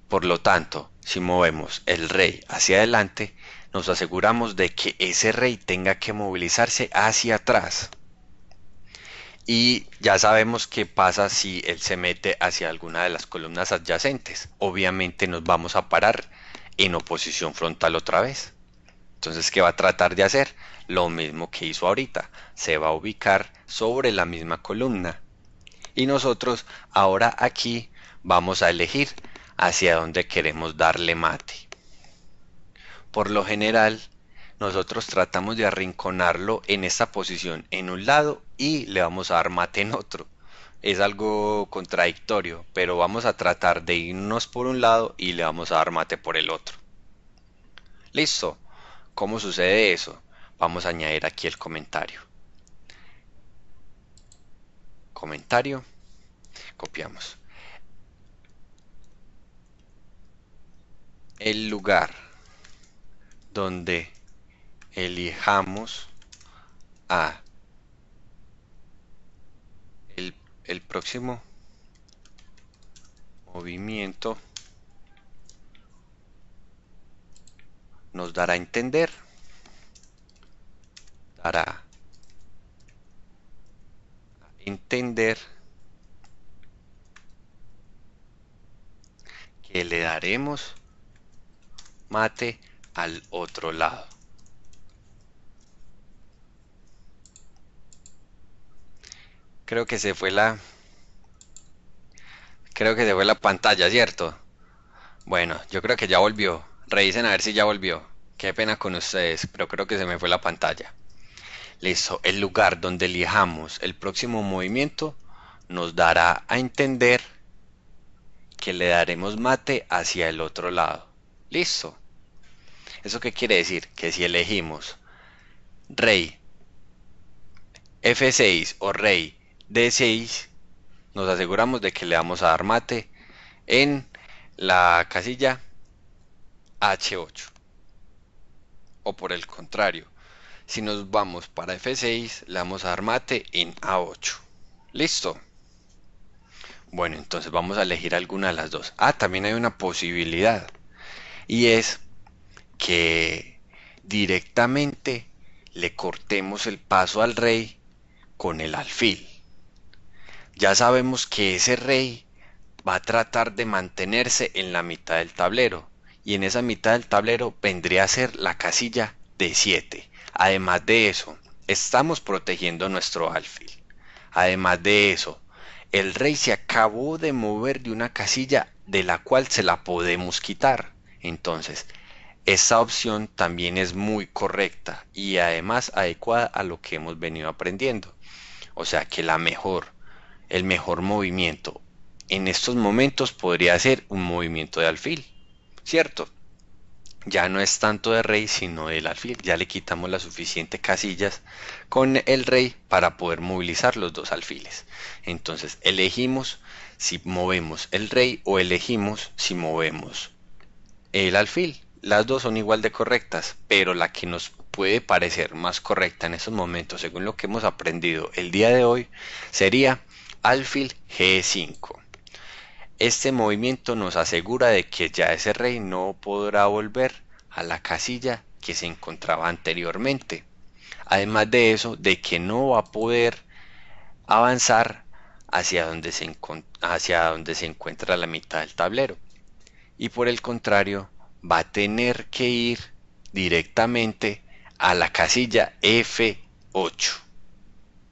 Por lo tanto, si movemos el rey hacia adelante, nos aseguramos de que ese rey tenga que movilizarse hacia atrás. Y ya sabemos qué pasa si él se mete hacia alguna de las columnas adyacentes. Obviamente nos vamos a parar en oposición frontal otra vez. Entonces, ¿qué va a tratar de hacer? Lo mismo que hizo ahorita. Se va a ubicar sobre la misma columna. Y nosotros ahora aquí vamos a elegir hacia dónde queremos darle mate. Por lo general, nosotros tratamos de arrinconarlo en esta posición en un lado y le vamos a dar mate en otro. Es algo contradictorio, pero vamos a tratar de irnos por un lado y le vamos a dar mate por el otro. Listo. ¿Cómo sucede eso? Vamos a añadir aquí el comentario. Comentario. Copiamos. El lugar donde elijamos a el, el próximo movimiento nos dará a entender, dará a entender que le daremos mate al otro lado. Creo que se fue la... Creo que se fue la pantalla, ¿cierto? Bueno, yo creo que ya volvió. Revisen a ver si ya volvió. Qué pena con ustedes, pero creo que se me fue la pantalla. Listo, el lugar donde elijamos el próximo movimiento nos dará a entender que le daremos mate hacia el otro lado. Listo. ¿Eso qué quiere decir? Que si elegimos rey F6 o rey D6, nos aseguramos de que le vamos a dar mate en la casilla H8. O por el contrario, si nos vamos para F6, le vamos a dar mate en A8. Listo. Bueno, entonces vamos a elegir alguna de las dos. Ah, también hay una posibilidad. Y es que directamente le cortemos el paso al rey con el alfil. Ya sabemos que ese rey va a tratar de mantenerse en la mitad del tablero y en esa mitad del tablero vendría a ser la casilla de 7. Además de eso, estamos protegiendo nuestro alfil. Además de eso, el rey se acabó de mover de una casilla de la cual se la podemos quitar. Entonces, esa opción también es muy correcta y además adecuada a lo que hemos venido aprendiendo. O sea que la mejor, el mejor movimiento en estos momentos podría ser un movimiento de alfil. ¿cierto? Ya no es tanto de rey sino del alfil, ya le quitamos las suficientes casillas con el rey para poder movilizar los dos alfiles. Entonces elegimos si movemos el rey o elegimos si movemos el alfil. Las dos son igual de correctas, pero la que nos puede parecer más correcta en estos momentos, según lo que hemos aprendido el día de hoy, sería alfil G5. Este movimiento nos asegura de que ya ese rey no podrá volver a la casilla que se encontraba anteriormente. Además de eso, de que no va a poder avanzar hacia donde se, encuentra la mitad del tablero. Y por el contrario, va a tener que ir directamente a la casilla F8.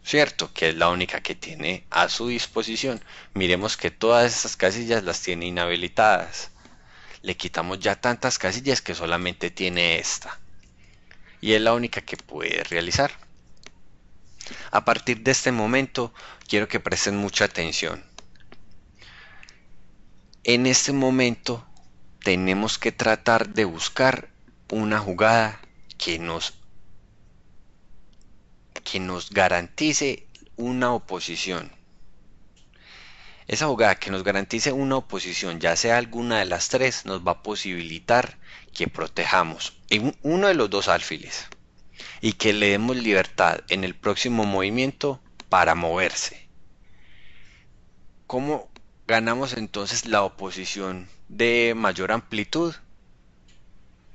¿cierto? Que es la única que tiene a su disposición. Miremos que todas estas casillas las tiene inhabilitadas. Le quitamos ya tantas casillas que solamente tiene esta. Y es la única que puede realizar. A partir de este momento quiero que presten mucha atención. En este momento tenemos que tratar de buscar una jugada que nos que nos garantice una oposición. Esa jugada que nos garantice una oposición, ya sea alguna de las tres, nos va a posibilitar que protejamos en uno de los dos alfiles y que le demos libertad en el próximo movimiento para moverse. ¿Cómo ganamos entonces la oposición de mayor amplitud?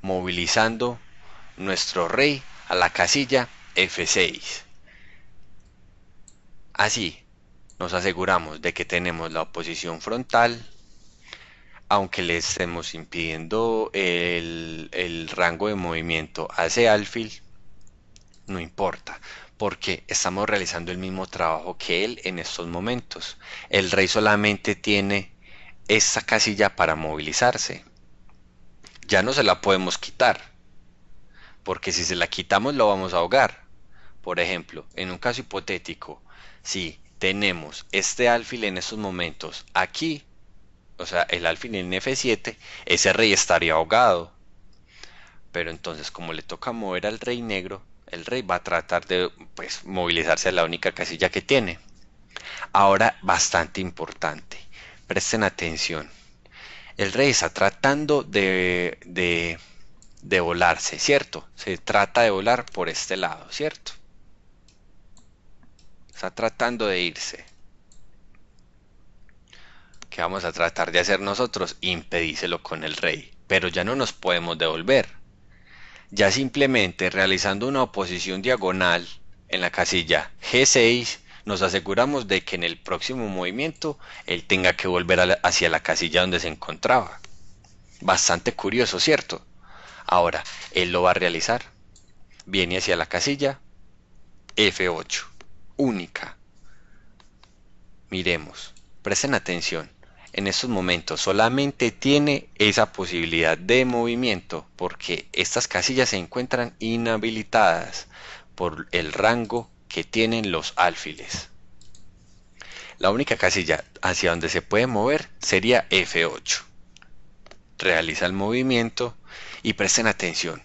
Movilizando nuestro rey a la casilla F6. Así nos aseguramos de que tenemos la oposición frontal, aunque le estemos impidiendo el, rango de movimiento hacia alfil, no importa, porque estamos realizando el mismo trabajo que él en estos momentos. El rey solamente tiene esta casilla para movilizarse. Ya no se la podemos quitar, porque si se la quitamos lo vamos a ahogar por ejemplo, en un caso hipotético, si tenemos este alfil en estos momentos aquí, o sea, el alfil en F7, ese rey estaría ahogado. Pero entonces, como le toca mover al rey negro, el rey va a tratar de pues, movilizarse a la única casilla que tiene. Ahora, bastante importante, presten atención. El rey está tratando de, de, de volarse, ¿cierto? Se trata de volar por este lado, ¿cierto? Está tratando de irse. ¿Qué vamos a tratar de hacer nosotros? Impedíselo con el rey. Pero ya no nos podemos devolver. Ya simplemente realizando una oposición diagonal en la casilla G6 nos aseguramos de que en el próximo movimiento él tenga que volver hacia la casilla donde se encontraba. Bastante curioso, ¿cierto? Ahora, él lo va a realizar. Viene hacia la casilla F8 única. Miremos, presten atención. En estos momentos solamente tiene esa posibilidad de movimiento porque estas casillas se encuentran inhabilitadas por el rango que tienen los alfiles. La única casilla hacia donde se puede mover sería F8. Realiza el movimiento y presten atención.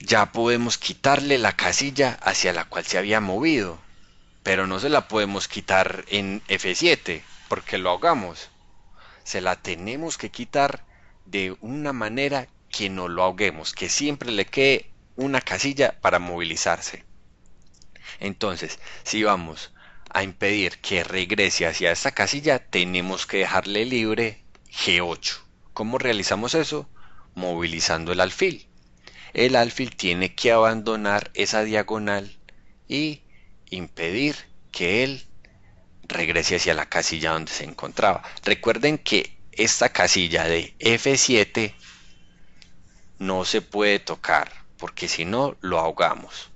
Ya podemos quitarle la casilla hacia la cual se había movido pero no se la podemos quitar en F7 porque lo ahogamos. Se la tenemos que quitar de una manera que no lo ahoguemos, que siempre le quede una casilla para movilizarse. Entonces, si vamos a impedir que regrese hacia esta casilla, tenemos que dejarle libre G8. ¿Cómo realizamos eso? Movilizando el alfil. El alfil tiene que abandonar esa diagonal y impedir que él regrese hacia la casilla donde se encontraba. Recuerden que esta casilla de F7 no se puede tocar porque si no lo ahogamos.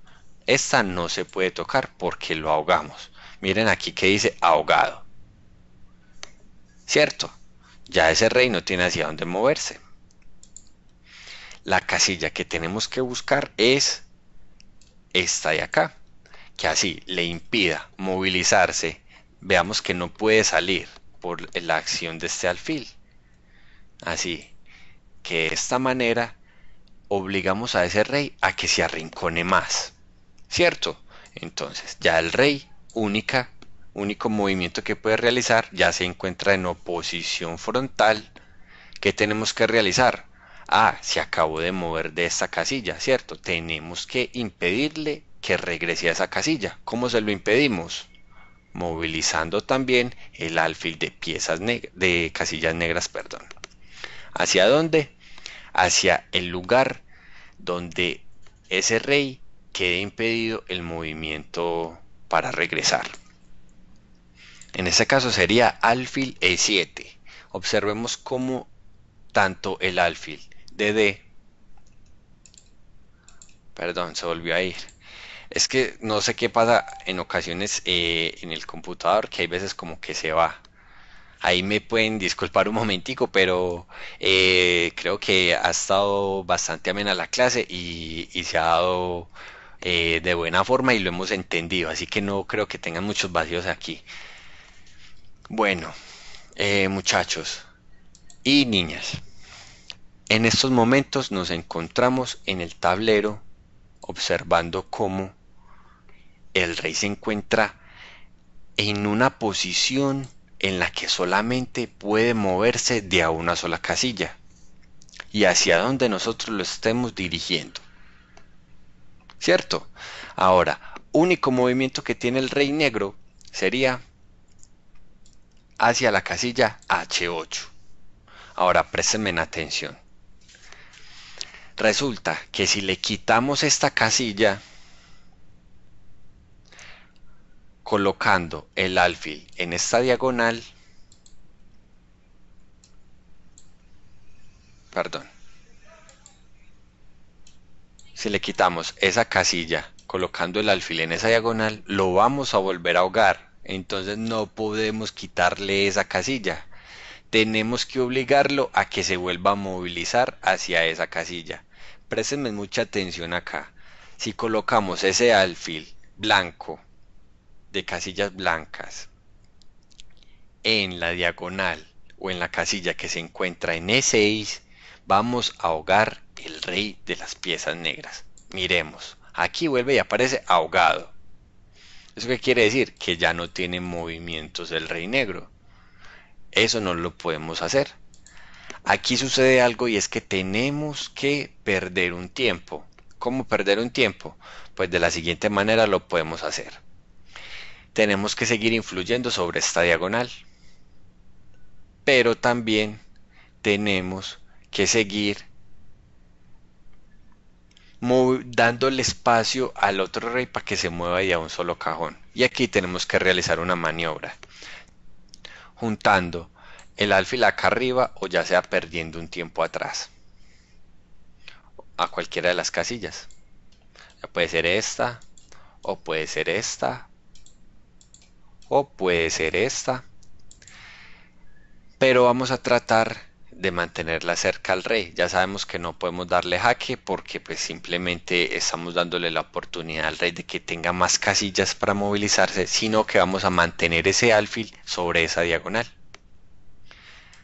Esta no se puede tocar porque lo ahogamos. Miren aquí que dice ahogado. ¿Cierto? Ya ese rey no tiene hacia dónde moverse. La casilla que tenemos que buscar es esta de acá que así le impida movilizarse, veamos que no puede salir por la acción de este alfil. Así que de esta manera obligamos a ese rey a que se arrincone más. ¿Cierto? Entonces, ya el rey única único movimiento que puede realizar ya se encuentra en oposición frontal. ¿Qué tenemos que realizar? Ah, se acabó de mover de esta casilla, ¿cierto? Tenemos que impedirle que regrese a esa casilla. ¿Cómo se lo impedimos? Movilizando también el alfil de piezas de casillas negras, perdón. ¿Hacia dónde? Hacia el lugar donde ese rey quede impedido el movimiento para regresar. En este caso sería alfil E7. Observemos cómo tanto el alfil de D, perdón, se volvió a ir, es que no sé qué pasa en ocasiones eh, en el computador, que hay veces como que se va. Ahí me pueden disculpar un momentico, pero eh, creo que ha estado bastante amena la clase y, se ha dado eh, de buena forma y lo hemos entendido, así que no creo que tengan muchos vacíos aquí. Bueno, muchachos y niñas, en estos momentos nos encontramos en el tablero observando cómo el rey se encuentra en una posición en la que solamente puede moverse de a una sola casilla y hacia donde nosotros lo estemos dirigiendo. ¿Cierto? Ahora, único movimiento que tiene el rey negro sería hacia la casilla H8. Ahora, préstenme atención. Resulta que si le quitamos esta casilla, colocando el alfil en esta diagonal, perdón, si le quitamos esa casilla colocando el alfil en esa diagonal, lo vamos a volver a ahogar. Entonces no podemos quitarle esa casilla. Tenemos que obligarlo a que se vuelva a movilizar hacia esa casilla. Présteme mucha atención acá. Si colocamos ese alfil blanco de casillas blancas en la diagonal o en la casilla que se encuentra en E6 vamos a ahogar el rey de las piezas negras. Miremos, aquí vuelve y aparece ahogado. ¿Eso qué quiere decir? Que ya no tiene movimientos el rey negro. Eso no lo podemos hacer. Aquí sucede algo y es que tenemos que perder un tiempo. ¿Cómo perder un tiempo? Pues de la siguiente manera lo podemos hacer tenemos que seguir influyendo sobre esta diagonal. Pero también tenemos que seguir dándole espacio al otro rey para que se mueva y a un solo cajón. Y aquí tenemos que realizar una maniobra. Juntando el alfil acá arriba o ya sea perdiendo un tiempo atrás. A cualquiera de las casillas. puede ser esta o puede ser esta o puede ser esta. Pero vamos a tratar de mantenerla cerca al rey. Ya sabemos que no podemos darle jaque porque pues simplemente estamos dándole la oportunidad al rey de que tenga más casillas para movilizarse, sino que vamos a mantener ese alfil sobre esa diagonal.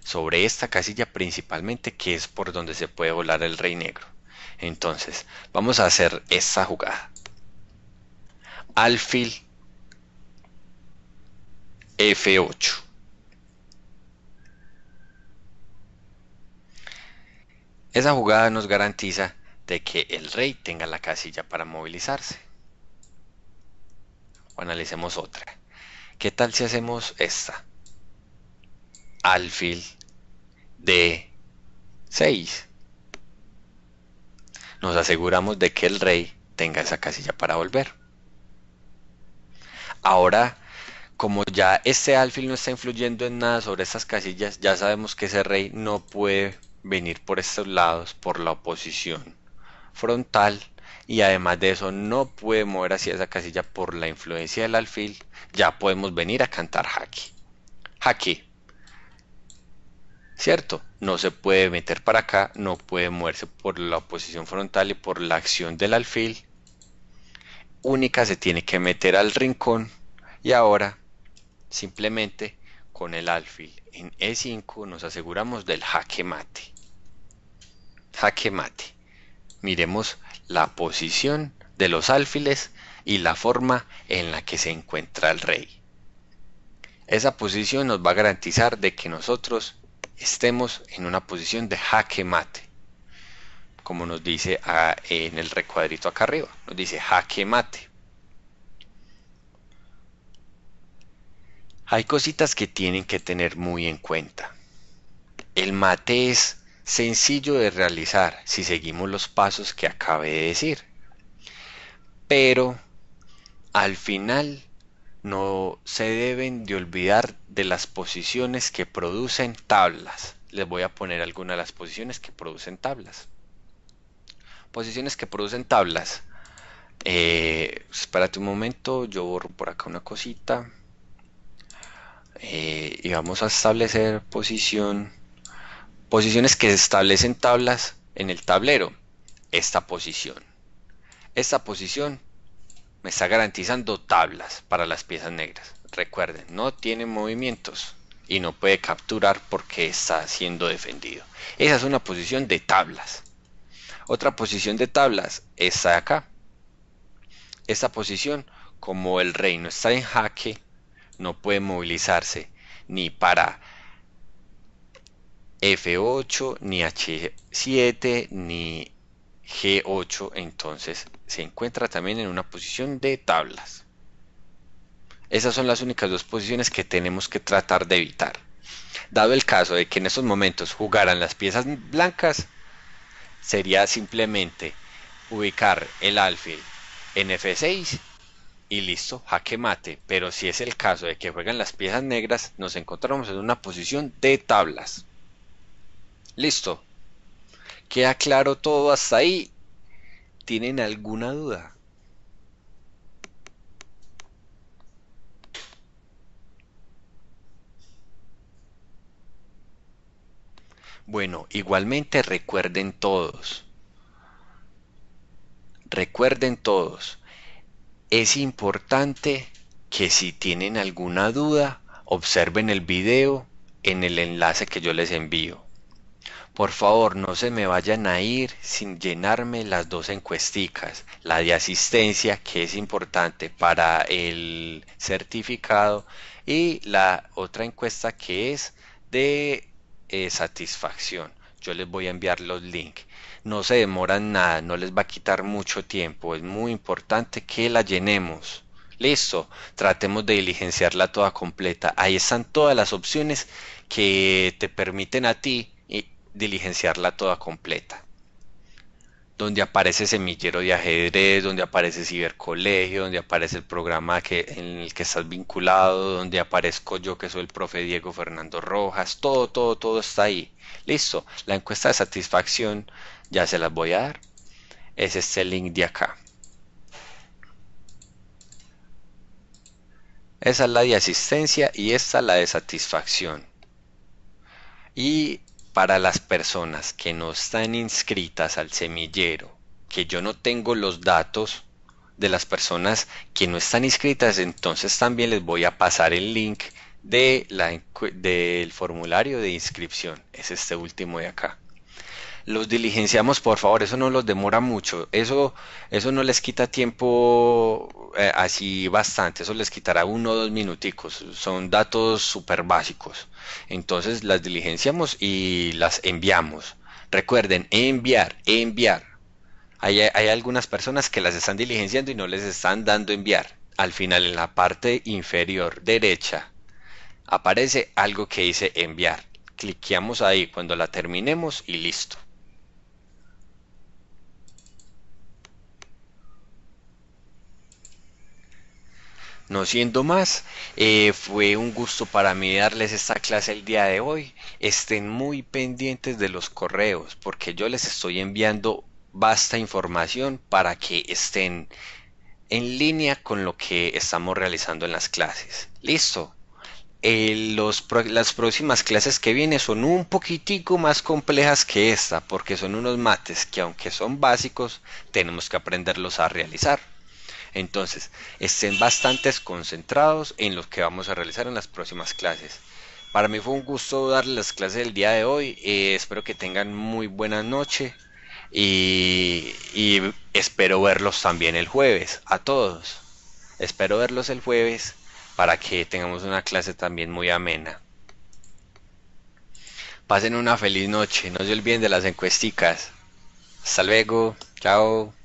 Sobre esta casilla principalmente que es por donde se puede volar el rey negro. Entonces, vamos a hacer esta jugada. Alfil F8. Esa jugada nos garantiza de que el rey tenga la casilla para movilizarse. O analicemos otra. ¿Qué tal si hacemos esta? Alfil D6. Nos aseguramos de que el rey tenga esa casilla para volver. Ahora como ya este alfil no está influyendo en nada sobre estas casillas, ya sabemos que ese rey no puede venir por estos lados por la oposición frontal y además de eso no puede mover hacia esa casilla por la influencia del alfil, ya podemos venir a cantar haki. Haki. ¿Cierto? No se puede meter para acá, no puede moverse por la oposición frontal y por la acción del alfil. Única se tiene que meter al rincón y ahora Simplemente con el alfil en E5 nos aseguramos del jaque mate. Jaque mate. Miremos la posición de los alfiles y la forma en la que se encuentra el rey. Esa posición nos va a garantizar de que nosotros estemos en una posición de jaque mate. Como nos dice en el recuadrito acá arriba, nos dice jaque mate. Hay cositas que tienen que tener muy en cuenta. El mate es sencillo de realizar si seguimos los pasos que acabé de decir. Pero al final no se deben de olvidar de las posiciones que producen tablas. Les voy a poner algunas de las posiciones que producen tablas. Posiciones que producen tablas. Eh, espérate un momento, yo borro por acá una cosita. Eh, y vamos a establecer posición, posiciones que establecen tablas en el tablero. Esta posición. Esta posición me está garantizando tablas para las piezas negras. Recuerden, no tiene movimientos y no puede capturar porque está siendo defendido. Esa es una posición de tablas. Otra posición de tablas, está acá. Esta posición, como el reino está en jaque, no puede movilizarse ni para F8, ni H7, ni G8, entonces se encuentra también en una posición de tablas. Esas son las únicas dos posiciones que tenemos que tratar de evitar. Dado el caso de que en esos momentos jugaran las piezas blancas, sería simplemente ubicar el alfil en F6 y listo, jaque mate. Pero si es el caso de que juegan las piezas negras, nos encontramos en una posición de tablas. Listo. Queda claro todo hasta ahí. ¿Tienen alguna duda? Bueno, igualmente recuerden todos. Recuerden todos es importante que si tienen alguna duda, observen el video en el enlace que yo les envío. Por favor, no se me vayan a ir sin llenarme las dos encuesticas, la de asistencia que es importante para el certificado y la otra encuesta que es de eh, satisfacción. Yo les voy a enviar los links no se demoran nada, no les va a quitar mucho tiempo. Es muy importante que la llenemos. Listo, tratemos de diligenciarla toda completa. Ahí están todas las opciones que te permiten a ti diligenciarla toda completa. Donde aparece semillero de ajedrez, donde aparece cibercolegio, donde aparece el programa que, en el que estás vinculado, donde aparezco yo que soy el profe Diego Fernando Rojas, todo, todo, todo está ahí. Listo, la encuesta de satisfacción ya se las voy a dar, es este link de acá. Esa es la de asistencia y esta la de satisfacción. Y para las personas que no están inscritas al semillero, que yo no tengo los datos de las personas que no están inscritas, entonces también les voy a pasar el link de la, del formulario de inscripción. Es este último de acá los diligenciamos, por favor, eso no los demora mucho, eso, eso no les quita tiempo eh, así bastante, eso les quitará uno o dos minuticos, son datos súper básicos. Entonces las diligenciamos y las enviamos. Recuerden, enviar, enviar. Hay, hay algunas personas que las están diligenciando y no les están dando enviar. Al final, en la parte inferior derecha, aparece algo que dice enviar. Cliqueamos ahí cuando la terminemos y listo. No siendo más, eh, fue un gusto para mí darles esta clase el día de hoy. Estén muy pendientes de los correos porque yo les estoy enviando vasta información para que estén en línea con lo que estamos realizando en las clases. Listo. Eh, las próximas clases que vienen son un poquitico más complejas que esta porque son unos mates que aunque son básicos tenemos que aprenderlos a realizar. Entonces, estén bastante concentrados en lo que vamos a realizar en las próximas clases. Para mí fue un gusto darles las clases del día de hoy. Eh, espero que tengan muy buena noche y, y espero verlos también el jueves. A todos. Espero verlos el jueves para que tengamos una clase también muy amena. Pasen una feliz noche. No se olviden de las encuesticas. Hasta luego. Chao.